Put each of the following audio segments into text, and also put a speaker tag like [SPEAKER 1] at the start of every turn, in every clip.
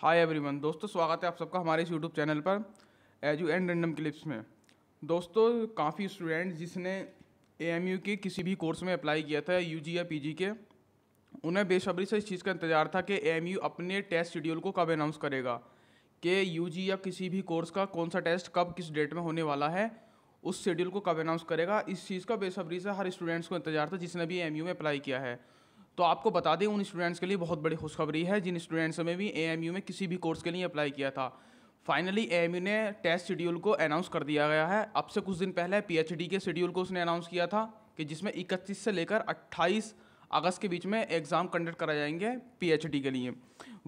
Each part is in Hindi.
[SPEAKER 1] हाय एवरीवन दोस्तों स्वागत है आप सबका हमारे इस यूट्यूब चैनल पर एजू एंड रैंडम क्लिप्स में दोस्तों काफ़ी स्टूडेंट जिसने ए के किसी भी कोर्स में अप्लाई किया था यू या पी के उन्हें बेसब्री से इस चीज़ का इंतजार था कि ए अपने टेस्ट शेड्यूल को कब अनाउंस करेगा कि यू या किसी भी कोर्स का कौन सा टेस्ट कब किस डेट में होने वाला है उस शेड्यूल को कब अनाउंस करेगा इस चीज़ का बेसब्री से हर स्टूडेंट्स को इंतजार था जिसने भी ए में अप्लाई किया है तो आपको बता दें उन स्टूडेंट्स के लिए बहुत बड़ी खुशखबरी है जिन स्टूडेंट्स में भी ए में किसी भी कोर्स के लिए अप्लाई किया था फाइनली ए ने टेस्ट शेड्यूल को अनाउंस कर दिया गया है अब से कुछ दिन पहले पी के शेड्यूल को उसने अनाउंस किया था कि जिसमें इकतीस से लेकर अट्ठाईस अगस्त के बीच में एग्ज़ाम कंडक्ट कराए जाएंगे पीएचडी के लिए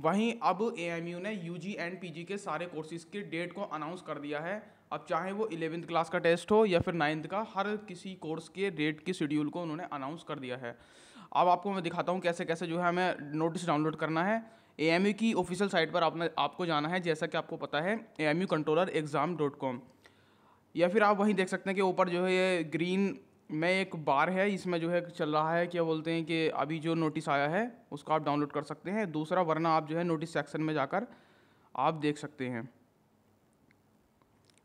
[SPEAKER 1] वहीं अब एएमयू ने यूजी एंड पीजी के सारे कोर्सेज़ के डेट को अनाउंस कर दिया है अब चाहे वो इलेवेंथ क्लास का टेस्ट हो या फिर नाइन्थ का हर किसी कोर्स के डेट के शेड्यूल को उन्होंने अनाउंस कर दिया है अब आपको मैं दिखाता हूँ कैसे कैसे जो है हमें नोटिस डाउनलोड करना है ए की ऑफिशियल साइट पर आपने आपको जाना है जैसा कि आपको पता है A M U controller exam dot com या फिर आप वहीं देख सकते हैं कि ऊपर जो है ये ग्रीन में एक बार है इसमें जो है चल रहा है क्या बोलते हैं कि अभी जो नोटिस आया है उसको आप डाउनलोड कर सकते हैं दूसरा वरना आप जो है नोटिस सेक्शन में जाकर आप देख सकते हैं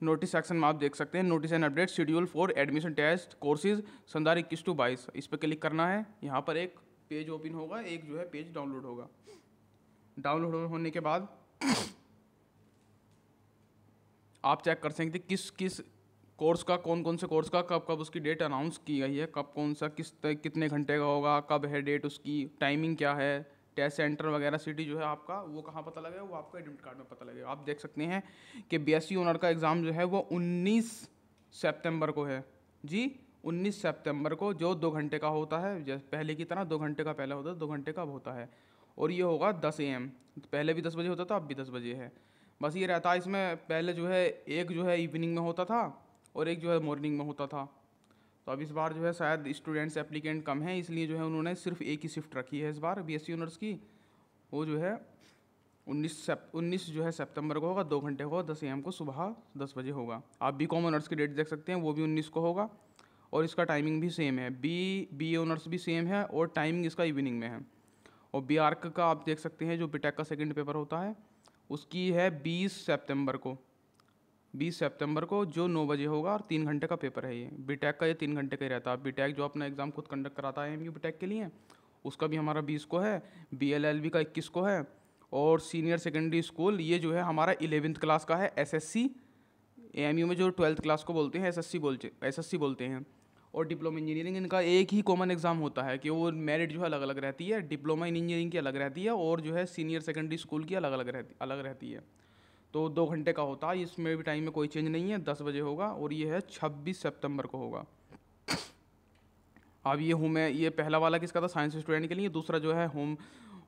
[SPEAKER 1] नोटिस सेक्शन में आप देख सकते हैं notice and update schedule for admission test courses संधार इक्कीस टू बाईस इस पर क्लिक करना है यहाँ पर एक पेज ओपन होगा एक जो है पेज डाउनलोड होगा डाउनलोड होने के बाद आप चेक कर सकते किस किस कोर्स का कौन कौन से कोर्स का कब कब उसकी डेट अनाउंस की गई है कब कौन सा किस कितने घंटे का होगा कब है डेट उसकी टाइमिंग क्या है टेस्ट सेंटर वगैरह सिटी जो है आपका वो कहाँ पता लगेगा वो आपका एडमिट कार्ड में पता लगेगा आप देख सकते हैं कि बीएससी ऑनर e का एग्ज़ाम जो है वो उन्नीस सेप्टेम्बर को है जी उन्नीस सेप्टेम्बर को जो दो घंटे का होता है जैसे पहले की तरह दो घंटे का पहला होता है दो घंटे का अब होता है और ये होगा दस ए पहले भी दस बजे होता था अब भी दस बजे है बस ये रहता है इसमें पहले जो है एक जो है इवनिंग में होता था और एक जो है मॉर्निंग में होता था तो अब इस बार जो है शायद स्टूडेंट्स एप्लीकेंट कम हैं इसलिए जो है उन्होंने सिर्फ एक ही शिफ्ट रखी है इस बार बी एस ऑनर्स की वो जो है उन्नीस सेप उन्नीस जो है सितंबर को होगा दो घंटे होगा दस एम को सुबह दस बजे होगा आप बी कॉम ऑनर्स की डेट देख सकते हैं वो भी उन्नीस को होगा और इसका टाइमिंग भी सेम है बी बी ऑनर्स भी सेम है और टाइमिंग इसका इवनिंग में है और बी आर्क का आप देख सकते हैं जो बिटेक का सेकेंड पेपर होता है उसकी है बीस सेप्टेम्बर को बीस सितंबर को जो नौ बजे होगा और तीन घंटे का पेपर है ये बीटेक e का ये तीन घंटे का ही रहता है बीटेक e जो अपना एग्ज़ाम खुद कंडक्ट कराता है एम यू बीटेक के लिए उसका भी हमारा बीस को है बी एल एल बी का इक्कीस को है और सीनियर सेकेंडरी स्कूल ये जो है हमारा इलेवेंथ क्लास का है S S C M U में जो ट्वेल्थ क्लास को बोलते हैं एस एस सी बोलते एस एस सी बोलते हैं और डिप्लोमा इंजीनियरिंग इनका एक ही कॉमन एग्ज़ाम होता है कि वो मेरिट जो है अलग अलग रहती है डिप्लोमा इन इंजीनियरिंग की अलग रहती है और जो है सीनियर सेकेंडरी स्कूल की अलग अलग रहती अलग रहती है तो दो घंटे का होता है इसमें भी टाइम में कोई चेंज नहीं है दस बजे होगा और ये है छब्बीस सितंबर को होगा अब ये हूँ ये पहला वाला किसका था साइंस स्टूडेंट के लिए दूसरा जो है home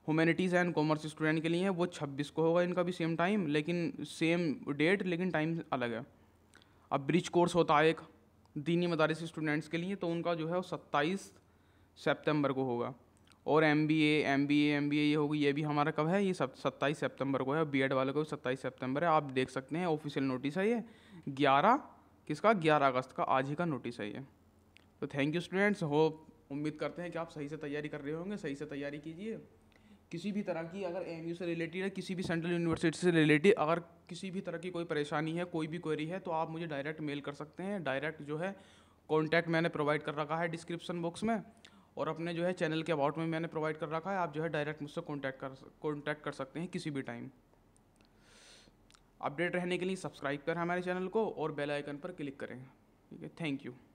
[SPEAKER 1] humanities and commerce student के लिए है वो छब्बीस को होगा इनका भी सेम टाइम लेकिन सेम डेट लेकिन टाइम अलग है अब ब्रिज कोर्स होता है एक दीनी मदारस स्टूडेंट्स के लिए तो उनका जो है वो सत्ताईस सेप्टेम्बर को होगा और M B A M B A M B A ये होगी ये भी हमारा कब है ये सब सत्ताईस सितंबर को है बी एड वाले को भी सत्ताईस सेप्टेम्बर है आप देख सकते हैं ऑफिशियल नोटिस है ये ग्यारह किसका ग्यारह अगस्त का आज ही का नोटिस है ये तो थैंक यू स्टूडेंट्स होप उम्मीद करते हैं कि आप सही से तैयारी कर रहे होंगे सही से तैयारी कीजिए किसी भी तरह की अगर एम से रिलेटेड है किसी भी सेंट्रल यूनिवर्सिटी से रिलेटेड अगर किसी भी तरह की कोई परेशानी है कोई भी क्वेरी है तो आप मुझे डायरेक्ट मेल कर सकते हैं डायरेक्ट जो है कॉन्टैक्ट मैंने प्रोवाइड कर रखा है डिस्क्रिप्शन बॉक्स में और अपने जो है चैनल के अबाउट में मैंने प्रोवाइड कर रखा है आप जो है डायरेक्ट मुझसे कॉन्टैक्ट कर कॉन्टैक्ट कर सकते हैं किसी भी टाइम अपडेट रहने के लिए सब्सक्राइब करें हमारे चैनल को और बेल आइकन पर क्लिक करें ठीक है थैंक यू